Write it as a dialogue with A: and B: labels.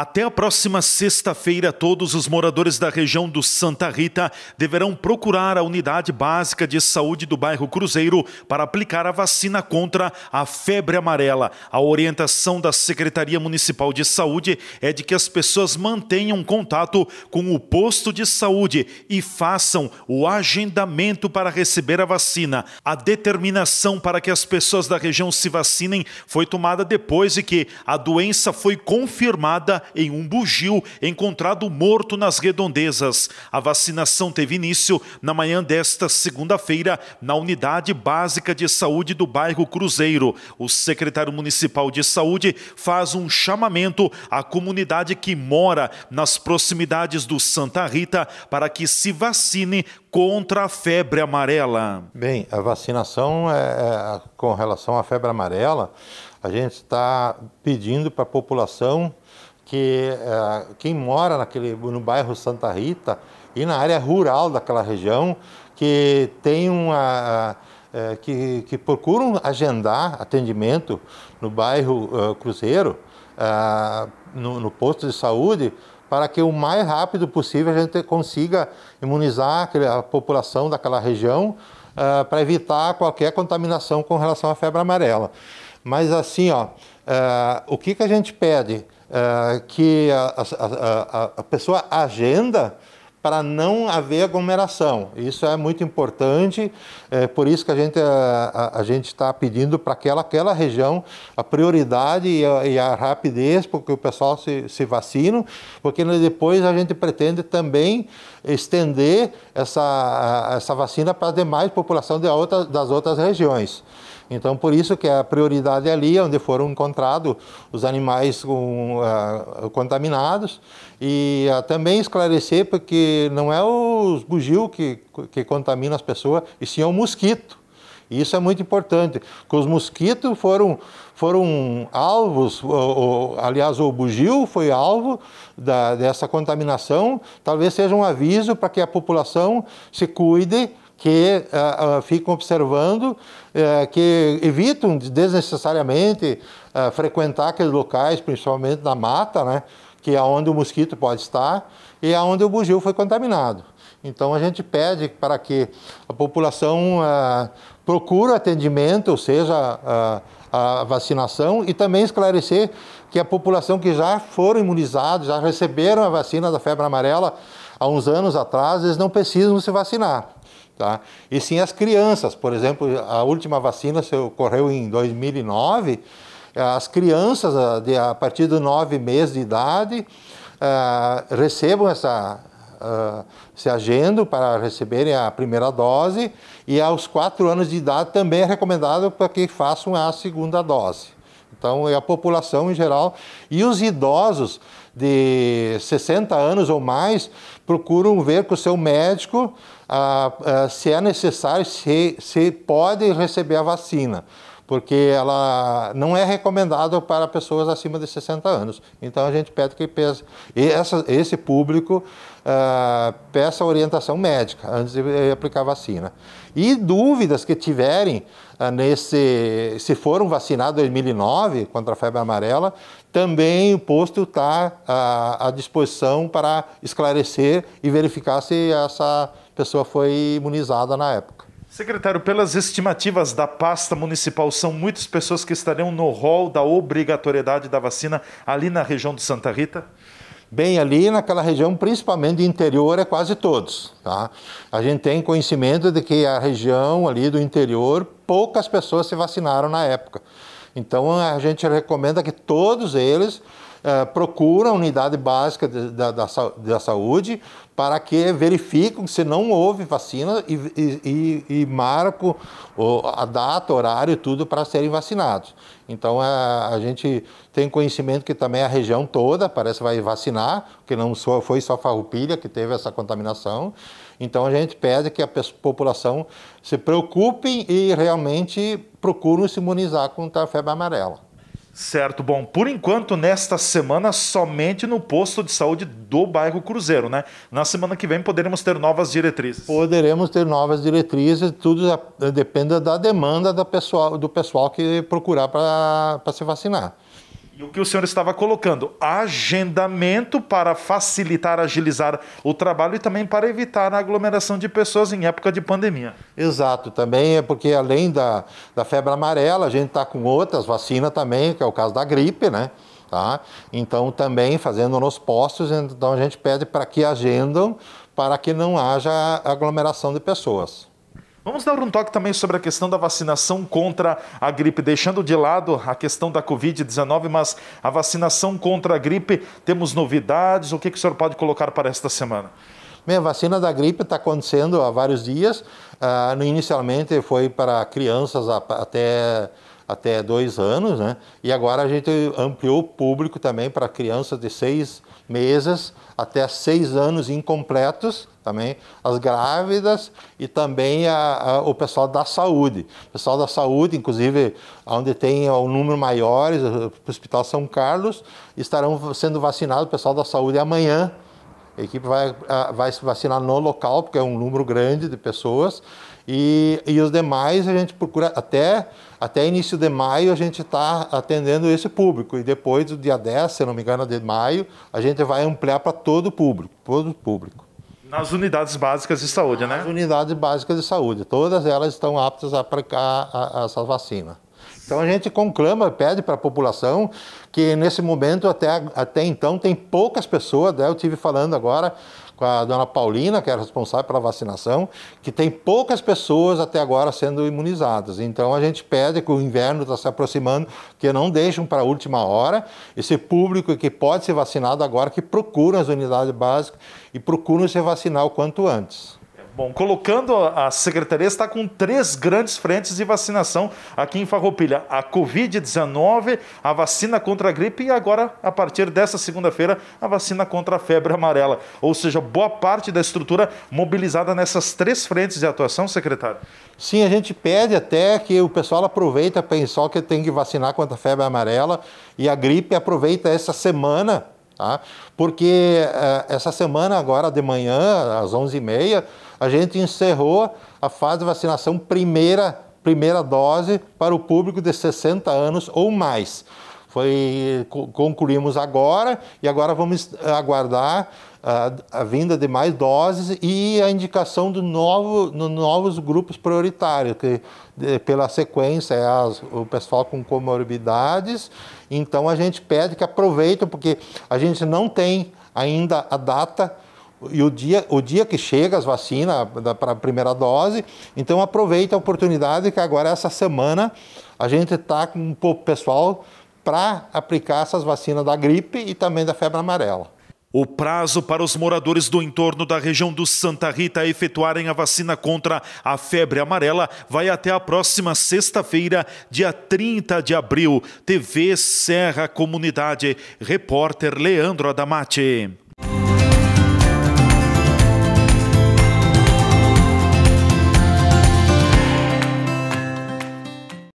A: Até a próxima sexta-feira, todos os moradores da região do Santa Rita deverão procurar a unidade básica de saúde do bairro Cruzeiro para aplicar a vacina contra a febre amarela. A orientação da Secretaria Municipal de Saúde é de que as pessoas mantenham contato com o posto de saúde e façam o agendamento para receber a vacina. A determinação para que as pessoas da região se vacinem foi tomada depois de que a doença foi confirmada em um bugio encontrado morto nas redondezas. A vacinação teve início na manhã desta segunda-feira na Unidade Básica de Saúde do bairro Cruzeiro. O secretário municipal de saúde faz um chamamento à comunidade que mora nas proximidades do Santa Rita para que se
B: vacine contra a febre amarela. Bem, a vacinação é, é com relação à febre amarela, a gente está pedindo para a população que é, quem mora naquele, no bairro Santa Rita e na área rural daquela região, que tem uma. Uh, que, que procuram agendar atendimento no bairro é, Cruzeiro, no, no posto de saúde, para que o mais rápido possível a gente consiga imunizar a população daquela região uh, para evitar qualquer contaminação com relação à febre amarela. Mas assim, ó, uh, o que, que a gente pede? É, que a, a, a, pessoa agenda para não haver aglomeração. Isso é muito importante, é por isso que a gente é, a, gente está pedindo para aquela, aquela região a prioridade e a, e a rapidez porque o pessoal se, se vacina, porque né, depois a gente pretende também estender essa, essa vacina para a demais população de outra, das outras regiões. Então, por isso que a prioridade é ali, onde foram encontrados os animais com, uh, ah, contaminados. E uh, também esclarecer, porque não é os bugio que, que contamina as pessoas, e sim é o mosquito. isso é muito importante, porque os mosquitos foram, foram alvos, ou, ou, aliás, o bugio foi alvo da, dessa contaminação. Talvez seja um aviso para que a população se cuide que uh, ficam observando, uh, que evitam desnecessariamente uh, frequentar aqueles locais, principalmente na mata, né, que é onde o mosquito pode estar e é onde o bugio foi contaminado. Então a gente pede para que a população procure atendimento, ou seja, a vacinação e também esclarecer que a população que já foram imunizados, já receberam a vacina da febre amarela há uns anos atrás, eles não precisam se vacinar. Tá? E sim as crianças, por exemplo, a última vacina ocorreu em 2009, eh, as crianças eh, a partir de nove meses de idade eh, recebam essa, uh, se para receberem a primeira dose e aos quatro anos de idade também é recomendado para que façam a segunda dose. Então é a população em geral e os idosos de 60 anos ou mais procuram ver com o seu médico ah, ah, se é necessário, se, se pode receber a vacina porque ela não é recomendada para pessoas acima de 60 anos. Então a gente pede que peça, essa, esse público uh, peça orientação médica antes de aplicar vacina. E dúvidas que tiverem uh, nesse, se foram vacinados em 2009 contra a febre amarela, também o posto está uh, ah, à disposição para esclarecer e verificar se essa pessoa foi imunizada na época.
A: Secretário, pelas estimativas da pasta municipal, são muitas pessoas que estariam no rol da obrigatoriedade da vacina ali na região
B: de Santa Rita? Bem, ali naquela região, principalmente do interior, é quase todos. Tá? A gente tem conhecimento de que a região ali do interior, poucas pessoas se vacinaram na época. Então a gente recomenda que todos eles eh, procura a unidade básica de, da, da, da, saúde para que verifiquem se não houve vacina e, e, e, marco a data, horário, tudo para serem vacinados. Então a, a, gente tem conhecimento que também a região toda parece vai vacinar, que não só, foi só Farroupilha que teve essa contaminação. Então a gente pede que a população se preocupe e realmente procurem se imunizar contra a febre amarela. Certo, bom. Por enquanto, nesta semana,
A: somente no posto de saúde do bairro Cruzeiro, né? Na semana que vem poderemos ter novas
B: diretrizes. Poderemos ter novas diretrizes, tudo eh, depende da demanda do pessoal, do pessoal que procurar para se vacinar. E o que o senhor estava colocando?
A: Agendamento para facilitar, agilizar o trabalho e também para evitar a aglomeração de pessoas em época de pandemia.
B: Exato, também é porque além da, da febre amarela, a gente está com outras vacinas também, que é o caso da gripe, né? Tá? Então, também fazendo nos postos, então a gente pede para que agendam para que não haja aglomeração de pessoas. Vamos dar um toque também sobre a questão da vacinação contra
A: a gripe, deixando de lado a questão da Covid-19, mas a vacinação contra a
B: gripe, temos novidades, o que, que o senhor pode colocar para esta semana? Bem, a vacina da gripe está acontecendo há vários dias. Uh, inicialmente foi para crianças até até dois anos, né? E agora a gente ampliou o público também para crianças de seis meses até seis anos incompletos, também as grávidas e também a, a, o pessoal da saúde. O pessoal da saúde, inclusive, onde tem um número maior, o Hospital São Carlos, estarão sendo vacinados o pessoal da saúde amanhã. A equipe vai, vai se vacinar no local, porque é um número grande de pessoas. E, e os demais a gente procura até, até início de maio a gente está atendendo esse público. E depois do dia 10, se não me engano, de maio, a gente vai ampliar para todo o público, todo público. Nas unidades básicas de saúde, Nas né? Nas unidades básicas de saúde. Todas elas estão aptas a aplicar essa vacina. Então a gente conclama, pede para a população que nesse momento até, até então tem poucas pessoas, né? eu tive falando agora com a dona Paulina, que é responsável pela vacinação, que tem poucas pessoas até agora sendo imunizadas. Então a gente pede que o inverno está se aproximando, que não deixem para a última hora esse público que pode ser vacinado agora, que procuram as unidades básicas e procuram se vacinar o quanto antes. Bom, colocando a secretaria está com três grandes frentes de vacinação
A: aqui em Farroupilha: a COVID-19, a vacina contra a gripe e agora, a partir dessa segunda-feira, a vacina contra a febre amarela. Ou seja, boa parte da estrutura mobilizada
B: nessas três frentes de atuação, secretário. Sim, a gente pede até que o pessoal aproveita pensar que tem que vacinar contra a febre amarela e a gripe aproveita essa semana Tá? Porque eh, essa semana, agora de manhã, às 11h30, a gente encerrou a fase de vacinação primeira, primeira dose para o público de 60 anos ou mais foi concluímos agora e agora vamos aguardar a, a vinda de mais doses e a indicação de novo, no novos grupos prioritários, que de, pela sequência é as, o pessoal com comorbidades. Então a gente pede que aproveitem, porque a gente não tem ainda a data e o dia, o dia que chega as vacinas para a primeira dose, então aproveita a oportunidade que agora essa semana a gente está com o pessoal para aplicar essas vacinas da gripe e também da febre amarela. O prazo para os moradores do entorno da região do Santa Rita
A: efetuarem a vacina contra a febre amarela vai até a próxima sexta-feira, dia 30 de abril. TV Serra Comunidade. Repórter Leandro Adamati.